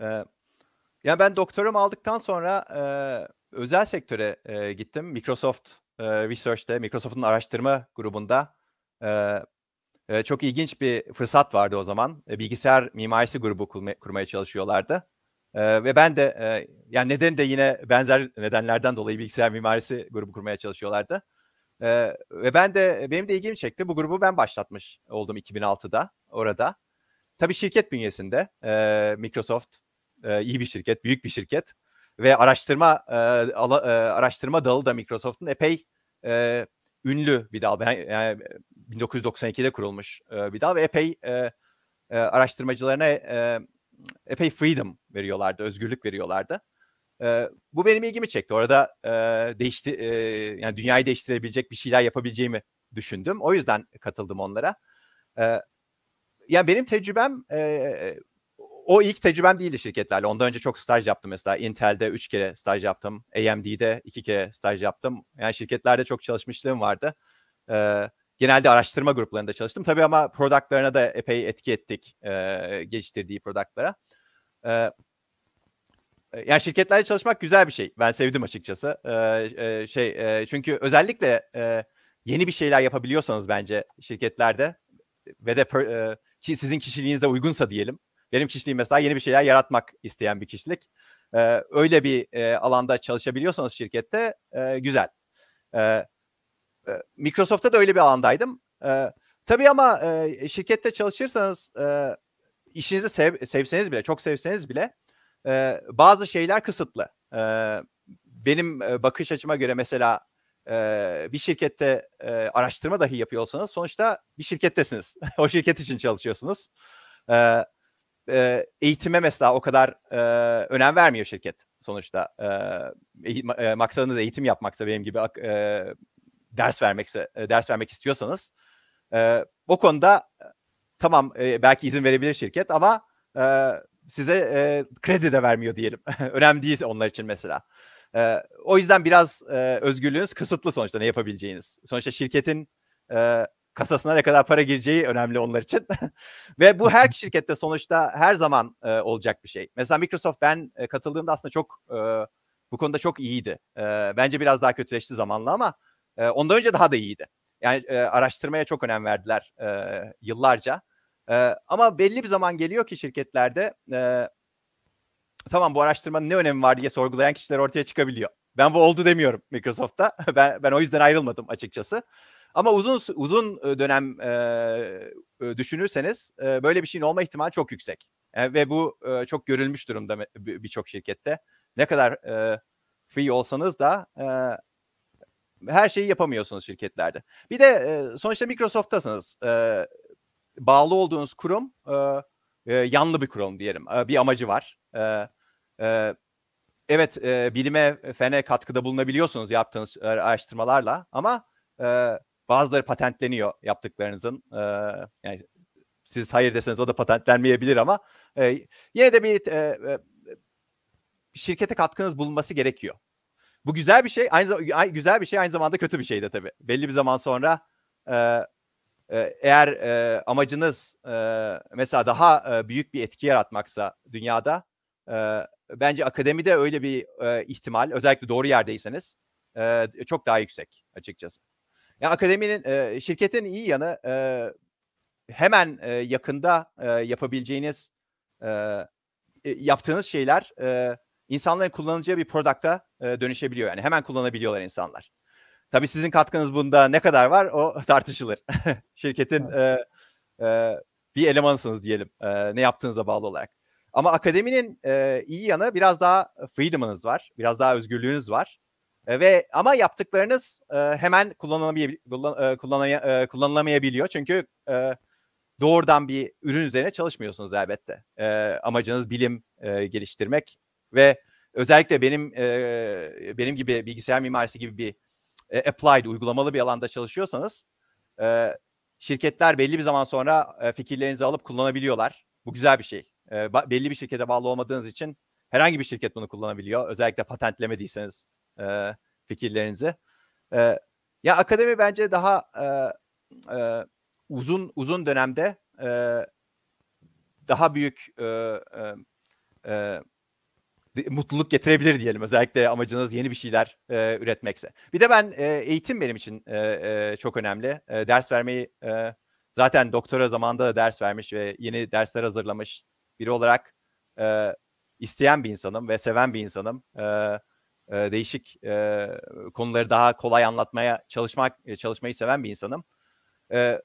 Ee, yani ben doktorum aldıktan sonra e, özel sektöre e, gittim. Microsoft e, Research'te, Microsoft'un araştırma grubunda e, e, çok ilginç bir fırsat vardı o zaman. E, bilgisayar mimarisi grubu kurma, kurmaya çalışıyorlardı. E, ve ben de e, yani neden de yine benzer nedenlerden dolayı bilgisayar mimarisi grubu kurmaya çalışıyorlardı. E, ve ben de e, benim de ilgimi çekti. Bu grubu ben başlatmış oldum 2006'da orada. Tabii şirket bünyesinde e, Microsoft e, iyi bir şirket, büyük bir şirket ve araştırma araştırma dalı da Microsoft'un epey ünlü bir dal. Yani 1992'de kurulmuş bir dal ve epey araştırmacılarına epey freedom veriyorlardı, özgürlük veriyorlardı. bu benim ilgimi çekti. Orada değişti, yani dünyayı değiştirebilecek bir şeyler yapabileceğimi düşündüm. O yüzden katıldım onlara. yani benim tecrübem o ilk tecrübem değildi şirketlerle. Ondan önce çok staj yaptım mesela. Intel'de 3 kere staj yaptım. AMD'de 2 kere staj yaptım. Yani şirketlerde çok çalışmışlığım vardı. Ee, genelde araştırma gruplarında çalıştım. Tabii ama productlarına da epey etki ettik e, geliştirdiği productlara. Ee, e, yani şirketlerle çalışmak güzel bir şey. Ben sevdim açıkçası. Ee, e, şey e, Çünkü özellikle e, yeni bir şeyler yapabiliyorsanız bence şirketlerde ve de per, e, ki sizin kişiliğinize uygunsa diyelim benim kişiliğim mesela yeni bir şeyler yaratmak isteyen bir kişilik. E, öyle bir e, alanda çalışabiliyorsanız şirkette e, güzel. E, e, Microsoft'ta da öyle bir alandaydım. E, tabii ama e, şirkette çalışırsanız e, işinizi sev, sevseniz bile, çok sevseniz bile e, bazı şeyler kısıtlı. E, benim bakış açıma göre mesela e, bir şirkette e, araştırma dahi yapıyorsanız sonuçta bir şirkettesiniz. o şirket için çalışıyorsunuz. E, e, eğitime mesela o kadar e, önem vermiyor şirket sonuçta. E, e, maksadınız eğitim yapmaksa benim gibi e, ders vermekse e, ders vermek istiyorsanız e, o konuda tamam e, belki izin verebilir şirket ama e, size e, kredi de vermiyor diyelim. önemli değil onlar için mesela. E, o yüzden biraz e, özgürlüğünüz kısıtlı sonuçta ne yapabileceğiniz. Sonuçta şirketin e, kasasına ne kadar para gireceği önemli onlar için. Ve bu her şirkette sonuçta her zaman e, olacak bir şey. Mesela Microsoft ben e, katıldığımda aslında çok e, bu konuda çok iyiydi. E, bence biraz daha kötüleşti zamanla ama e, ondan önce daha da iyiydi. Yani e, araştırmaya çok önem verdiler e, yıllarca. E, ama belli bir zaman geliyor ki şirketlerde e, tamam bu araştırmanın ne önemi var diye sorgulayan kişiler ortaya çıkabiliyor. Ben bu oldu demiyorum Microsoft'ta. Ben ben o yüzden ayrılmadım açıkçası. Ama uzun uzun e, dönem e, e, düşünürseniz e, böyle bir şeyin olma ihtimali çok yüksek. E, ve bu e, çok görülmüş durumda birçok şirkette. Ne kadar e, free olsanız da e, her şeyi yapamıyorsunuz şirketlerde. Bir de e, sonuçta Microsoft'tasınız. E, bağlı olduğunuz kurum e, e, yanlı bir kurum diyelim. E, bir amacı var. E, e, evet e, bilime e, fene katkıda bulunabiliyorsunuz yaptığınız araştırmalarla ama e, Bazıları patentleniyor yaptıklarınızın. E, yani siz hayır deseniz o da patentlenmeyebilir ama e, yine de bir e, e, şirkete katkınız bulunması gerekiyor. Bu güzel bir şey. Aynı güzel bir şey aynı zamanda kötü bir şey de tabii. Belli bir zaman sonra e, e, eğer e, amacınız e, mesela daha e, büyük bir etki yaratmaksa dünyada e, bence akademide öyle bir e, ihtimal özellikle doğru yerdeyseniz e, çok daha yüksek açıkçası. Yani akademinin e, şirketin iyi yanı e, hemen e, yakında e, yapabileceğiniz e, yaptığınız şeyler e, insanların kullanıcıya bir product'a e, dönüşebiliyor. Yani hemen kullanabiliyorlar insanlar. Tabii sizin katkınız bunda ne kadar var o tartışılır. Şirketin e, e, bir elemanısınız diyelim e, ne yaptığınıza bağlı olarak. Ama akademinin e, iyi yanı biraz daha freedom'ınız var. Biraz daha özgürlüğünüz var ve ama yaptıklarınız e, hemen kullanılamay- kullan- kullanılamayabiliyor. Çünkü e, doğrudan bir ürün üzerine çalışmıyorsunuz elbette. E, amacınız bilim e, geliştirmek ve özellikle benim e, benim gibi bilgisayar mimarisi gibi bir e, applied uygulamalı bir alanda çalışıyorsanız e, şirketler belli bir zaman sonra e, fikirlerinizi alıp kullanabiliyorlar. Bu güzel bir şey. E, belli bir şirkete bağlı olmadığınız için herhangi bir şirket bunu kullanabiliyor. Özellikle patentlemediyseniz e, fikirlerinizi. E, ya akademi bence daha e, e, uzun uzun dönemde e, daha büyük e, e, mutluluk getirebilir diyelim. Özellikle amacınız yeni bir şeyler e, üretmekse. Bir de ben e, eğitim benim için e, e, çok önemli. E, ders vermeyi e, zaten doktora zamanında da ders vermiş ve yeni dersler hazırlamış biri olarak e, isteyen bir insanım ve seven bir insanım. E, e, değişik e, konuları daha kolay anlatmaya çalışmak çalışmayı seven bir insanım. E,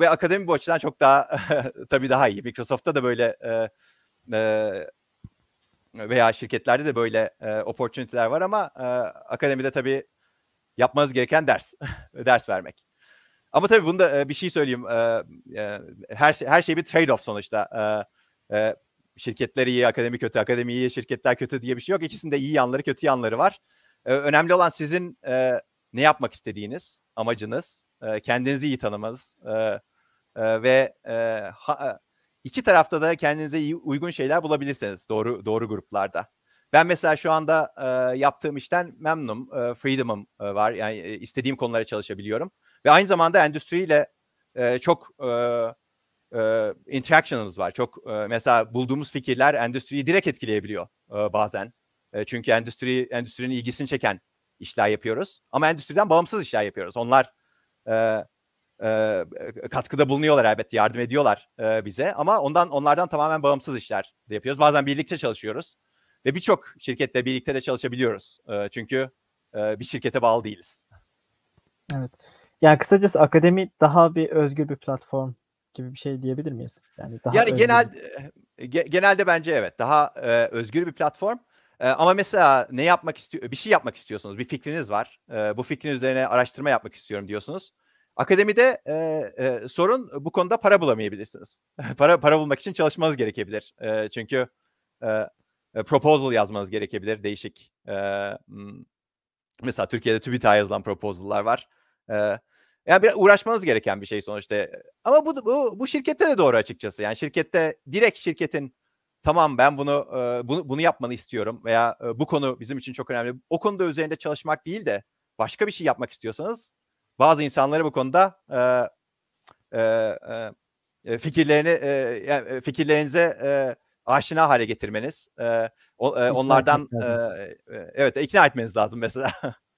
ve akademi bu açıdan çok daha tabii daha iyi. Microsoft'ta da böyle e, e, veya şirketlerde de böyle e, opportunity'ler var ama e, akademide tabii yapmanız gereken ders. ders vermek. Ama tabii bunda e, bir şey söyleyeyim. E, e, her, şey, her şey bir trade-off sonuçta. E, e, şirketler iyi, akademi kötü, akademi iyi, şirketler kötü diye bir şey yok. İkisinde iyi yanları, kötü yanları var. E, önemli olan sizin e, ne yapmak istediğiniz, amacınız, e, kendinizi iyi tanımanız e, e, ve e, ha, e, iki tarafta da kendinize iyi, uygun şeyler bulabilirsiniz doğru doğru gruplarda. Ben mesela şu anda e, yaptığım işten memnunum. E, freedom'ım e, var. Yani e, istediğim konulara çalışabiliyorum. Ve aynı zamanda endüstriyle e, çok e, e, interaction'ımız var. Çok e, mesela bulduğumuz fikirler endüstriyi direkt etkileyebiliyor e, bazen. E, çünkü endüstri endüstrinin ilgisini çeken işler yapıyoruz. Ama endüstriden bağımsız işler yapıyoruz. Onlar e, e, katkıda bulunuyorlar elbette, yardım ediyorlar e, bize. Ama ondan onlardan tamamen bağımsız işler de yapıyoruz. Bazen birlikte çalışıyoruz ve birçok şirkette birlikte de çalışabiliyoruz. E, çünkü e, bir şirkete bağlı değiliz. Evet. Yani kısacası akademi daha bir özgür bir platform gibi bir şey diyebilir miyiz? Yani daha Yani genel e, ge- genelde bence evet daha e, özgür bir platform. E, ama mesela ne yapmak istiyor bir şey yapmak istiyorsunuz, bir fikriniz var. E, bu fikrin üzerine araştırma yapmak istiyorum diyorsunuz. Akademide e, e, sorun bu konuda para bulamayabilirsiniz. para para bulmak için çalışmanız gerekebilir. E, çünkü e, e proposal yazmanız gerekebilir. Değişik e, mesela Türkiye'de TÜBİTAK'a yazılan proposal'lar var. E, yani biraz uğraşmanız gereken bir şey sonuçta. Ama bu, bu, bu şirkette de doğru açıkçası. Yani şirkette direkt şirketin tamam ben bunu bunu, bunu yapmanı istiyorum veya bu konu bizim için çok önemli. O konuda üzerinde çalışmak değil de başka bir şey yapmak istiyorsanız bazı insanları bu konuda e, e, fikirlerini e, fikirlerinize e, aşina hale getirmeniz, e, o, e, onlardan e, evet ikna etmeniz lazım mesela.